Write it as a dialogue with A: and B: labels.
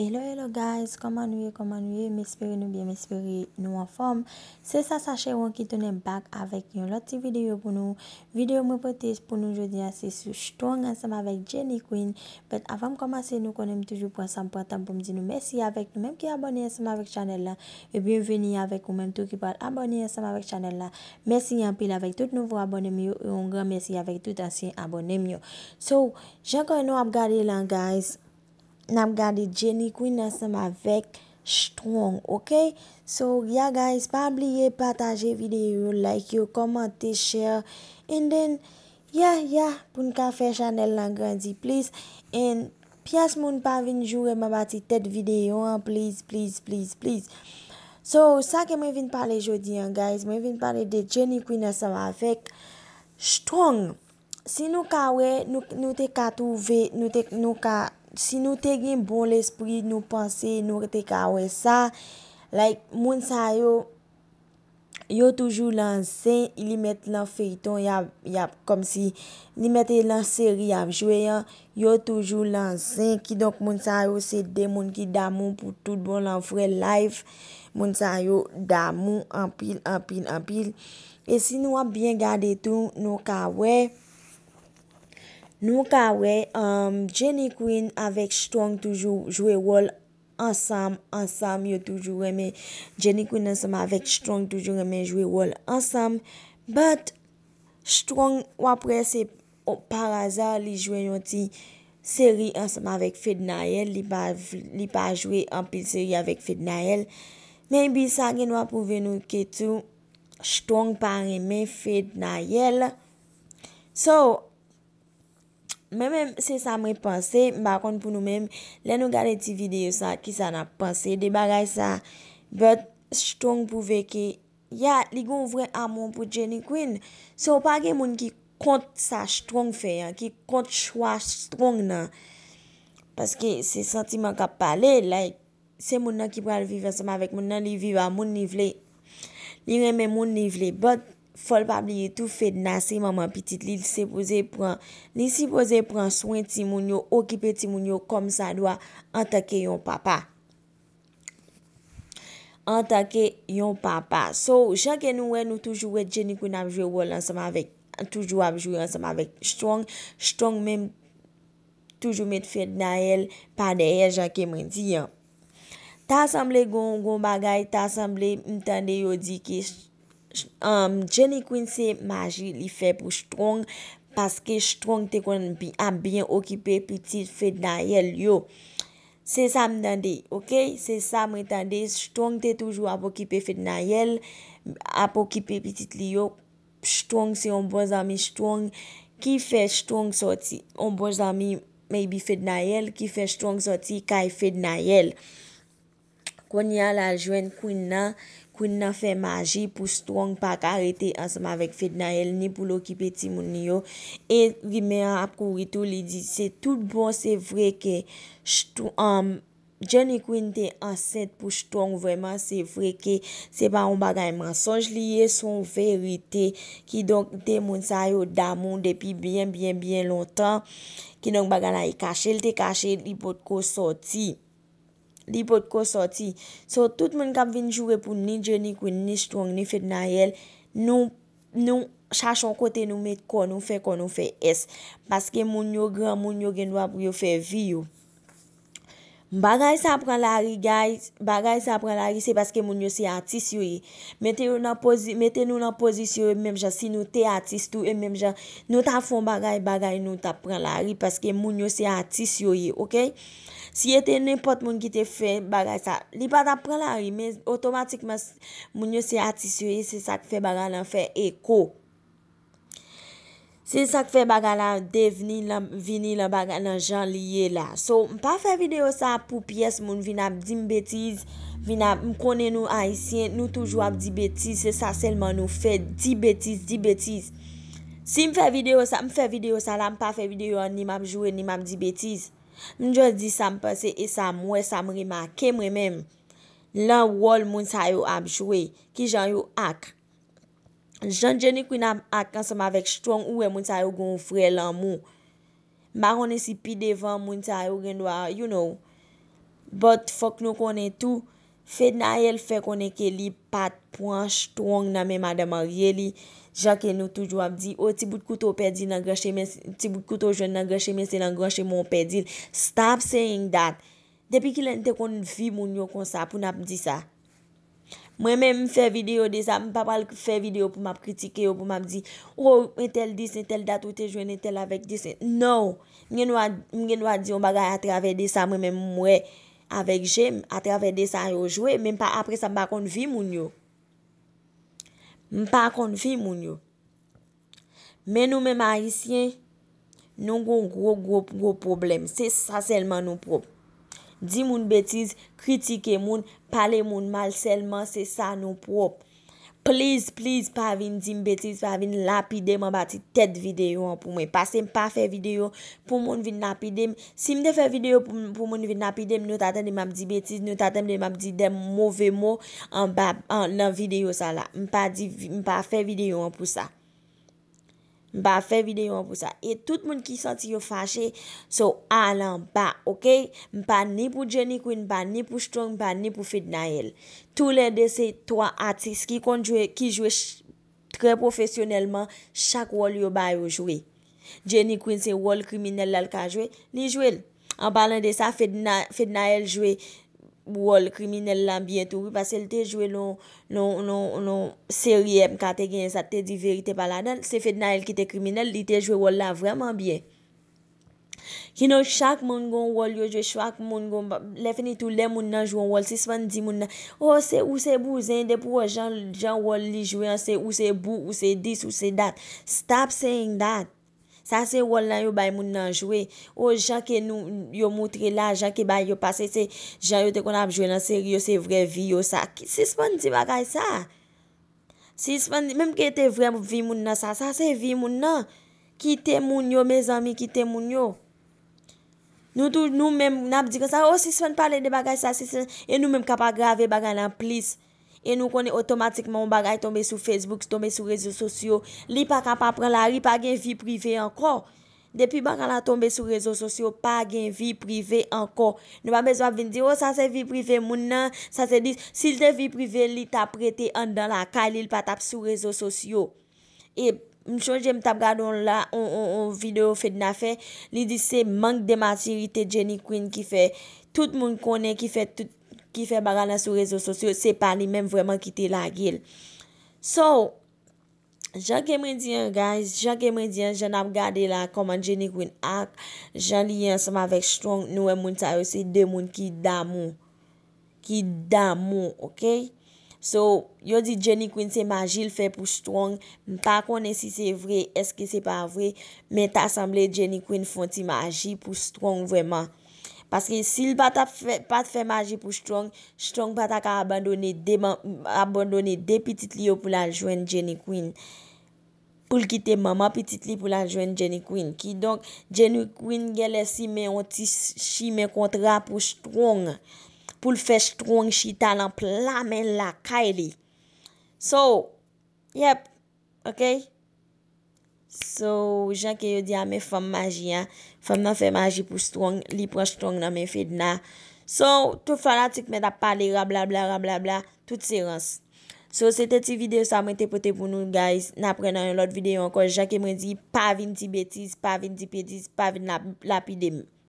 A: Hello hello guys, koman nou ye, koman nou ye, mesperi nou bye, mesperi nou an form Se sa sa chè wan ki tounen bak avèk yon loti videyo pou nou Videyo mwen potez pou nou jodi anse sou jtouan ansem avèk Jenny Queen Pet avèm komanse nou konen mtoujou pou ansem pou ansem pou mdi nou Mèsi avèk nou, mèm ki abonye ansem avèk chanel la E byenveni avèk ou mèm tou ki pat abonye ansem avèk chanel la Mèsi yon pil avèk tout nouvo abonye myo E yon gran mèsi avèk tout ansyen abonye myo So, jen kon nou ap gade lan guys nan ap gade Jenny kwen nan seman vek shtwong, ok? So, ya guys, pa abliye, pataje videyo, like yo, komante, share, and then ya, ya, pou nka fe chanel nan grandi, please, and pias moun pa vin jure ma bati tet videyo, please, please, please, please. So, sa ke mwen vin pale jodi, guys, mwen vin pale de Jenny kwen nan seman vek shtwong. Si nou ka we, nou te ka touve, nou te ka Si nou te gen bon l'esprit, nou panse, nou rete kawè sa, like, moun sa yo, yo toujou lan sen, li met lan feyton, ya, ya, kom si, li met lan seri, ya, jwe, ya, yo toujou lan sen, ki donk moun sa yo, se de moun ki damoun pou tout bon lan fwè life, moun sa yo, damoun, anpil, anpil, anpil, e si nou ap bien gade tou, nou kawè, Nou ka we, um, Jenny Quinn avèk Strong toujou jwè wol ansam, ansam yo toujou remè. Jenny Quinn ansam avèk Strong toujou remè jwè wol ansam. But, Strong wapre se par aza li jwè yon ti seri ansam avèk Fed Nael. Li pa jwè anpil seri avèk Fed Nael. Men bi sa gen wap pou ven nou ke tou, Strong pa remè Fed Nael. So, Mè mèm se sa mre panse, mba kon pou nou mèm, lè nou gade ti videyo sa ki sa nan panse, de bagay sa, bet, shtrong pou veke, ya, li goun vre amon pou Jenny Quinn, so pa gen moun ki kont sa shtrong fe, ki kont chwa shtrong nan, paske se sentiman ka pale, like, se moun nan ki pral vive seman vek, moun nan li vive a moun nivle, li reme moun nivle, bet, Folpab liye tou fed nasi, maman pitit li, li se pose pran, li se pose pran swen ti moun yo, okipe ti moun yo, kom sa doa, antake yon papa. Antake yon papa. So, jake nou we nou toujou wet jenikou nan jwe wol ansama vek, toujou avjwe ansama vek, jtong, jtong men toujou met fed na el, pa de el, jake men di, yon. Ta asamble gon, gon bagay, ta asamble, mtande yo di ki... Um, Jenny Quinn se maji li fe pou Strong Paske Strong te kon ap bien okipe piti fed na yel yo Se sa mtande, ok? Se sa mtande, Strong te toujou ap okipe fed na yel Ap okipe piti li yo Strong se yon bon zami Strong Ki fe Strong soti Yon bon zami maybe fed na yel Ki fe Strong soti, kay fed na yel Konya la jwen Quinn nan kwen nan fe maji pou stwong pa karete ansama vek fed na el ni pou lo kipe ti moun yo. E rime ap kou rito li di, se tout bon se vre ke, um, jenikwen te anset pou stwong vreman, se vre ke, se pa ou bagay mensaj liye son verite ki donk te moun sayo damon depi bien bien bien lontan, ki donk bagay la i e kache, li te kache li pot ko soti. li pot ko soti. So, tout men kap vin jure pou ni djeni, ni kweni, ni stwong, ni fet na el, nou chachon kote nou met kon, nou fe kon, nou fe es. Paske moun yo gran, moun yo genwa pou yo fe vi yo. Bagay sa pran lari, guys, bagay sa pran lari se paske moun yo se atis yoye. Mete nou nan pozisyon, e mèm jan, si nou te atis tou, e mèm jan, nou ta fon bagay, bagay nou ta pran lari paske moun yo se atis yoye, ok? Si ye te nepot moun ki te fe bagay sa, li pa ta pran lari, men otomatikman moun yo se atis yoye, se sa ki fe bagay nan fe eko. Se sa k fe baga la devini la baga la jan liye la. So, m pa fe video sa pou piyes moun vina ap di m betiz, vina m kone nou aisyen, nou toujwa ap di betiz, se sa selman nou fe di betiz, di betiz. Si m fe video sa, m fe video sa la m pa fe video yo ni m ap jowe ni m ap di betiz. M jos di sa m pase e sa mwe, sa m rima, ke mwe menm. Lan wol moun sa yo ap jowe, ki jan yo ak. Jan jenik wina ak kansama vek shtwong ouwe moun sa yo goun fre lan moun. Marone si pi devan moun sa yo rendwa, you know. But fok nou konen tou. Fed na el fe konen ke li pat pwan shtwong nan men mada marye li. Ja ke nou toujwa ap di, o oh, tibout koutou jen nan gwa chen men se nan gwa chen moun pe din. Stop saying that. Depi ki len te konen vi moun yo konsa pou nap di sa. Mwen men fè videyo de sa, mwen pa pal fè videyo pou map kritike yo, pou map di, ou, oh, entel disen, entel dat ou te jwen, entel avek disen. Nou, mwen wad di yon bagay atrave de sa, mwen men mwen avek jen, atrave de sa yo jwen, men pa apre sa bakon vi moun yo. Men pa akon vi moun yo. Men nou men marisyen, nou goun goun goun goun problem, se sa selman nou problem. Di moun betiz, kritike moun, pale moun mal, selman se sa nou pwop. Please, please pa vin di m betiz, pa vin lapidem an bati tet videyon pou mwen. Pase m pa fe videyon pou moun vin lapidem. Si m de fe videyon pou moun vin lapidem, nou tatem de m ap di betiz, nou tatem de m ap di dem mouvemou an videyon sa la. M pa fe videyon pou sa. M pa fè videyon pou sa. E tout moun ki santi yo fache, sou alan pa, ok? M pa ni pou Jenny Quinn, m pa ni pou Strong, m pa ni pou Fidnail. Toulè de se toa atis ki jwe kre profesyonelman, chak wol yo bayo jwe. Jenny Quinn se wol kriminel lal ka jwe, ni jwe l. An palan de sa, Fidnail jwe wòl kriminell la bie tou wè, wi pasè l te jwè lò, non, lò, non, lò, non, lò, lò, serièm kate gen sa te di verite pala dan, se fed nan el ki te kriminell, l te jwè wòl la vreman bie. Ki nou chak moun goun wòl yo, jwè chak moun goun, le fini tou lè moun nan jwè wòl, si svan di moun nan, o, oh, se ou se bou, zen depo wò jan, jan wòl li jwè an, se ou se bou, ou se dis, ou se dat. Stop saying dat. Sa se wol nan yo bay moun nan jwe, o jan ke yo moutre la, jan ke bay yo pase se, jan yo te kon ap jwe nan seryo se vre vi yo sa. Si sepan di bagay sa, si sepan, menm ke te vre vwi moun nan sa, sa se vwi moun nan, ki te moun yo mez ami, ki te moun yo. Nou tou nou menm nap di kon sa, o si sepan pale de bagay sa, si sepan, e nou menm kap agrave bagay nan plis. E nou konen otomatikman ou bagay tombe sou Facebook, tombe sou rezo sosyo. Li pa ka pa pran la, li pa gen vi prive ankon. Depi bakan la tombe sou rezo sosyo, pa gen vi prive ankon. Nou pa bezwa vin di, oh sa se vi prive moun nan, sa se di, si li te vi prive, li ta prete an dan la, ka li li pa tap sou rezo sosyo. E mchonje m tab gado la, on video fè dna fè, li di se mank de matirite Jenny Queen ki fè. Tout moun konen ki fè tout. Ki fe bagana sou rezo sosyo, se pa li menm vreman kite la gil. So, jan kemen diyan guys, jan kemen diyan, jan ap gade la koman Jenny Queen ak. Jan liyan seman vek Strong, nou e moun ta yo se de moun ki damon. Ki damon, ok? So, yo di Jenny Queen se magi l fe pou Strong. Mpa kone si se vre, eske se pa vre. Men ta asamble Jenny Queen fonte magi pou Strong vreman. Paske si li pata fè magi pou Strong, Strong pata ka abandone de pitit li yo pou la jwen Jenny Quinn. Poul kite mama pitit li pou la jwen Jenny Quinn. Ki donk Jenny Quinn gelè si me onti si me kontra pou Strong. Poul fè Strong si talan plamen la kaili. So, yep, ok? So, jen ke yo di a me fèm maji, fèm nan fèm maji pou strong, li pou strong nan men fèd nan. So, tou fè la tik men da pale, bla bla bla, tout se rans. So, se te ti video sa mwen te pote pou nou guys, nan pre nan yon lot videyo anko, jen ke mwen di pa vin ti betis, pa vin ti petis, pa vin la pidem.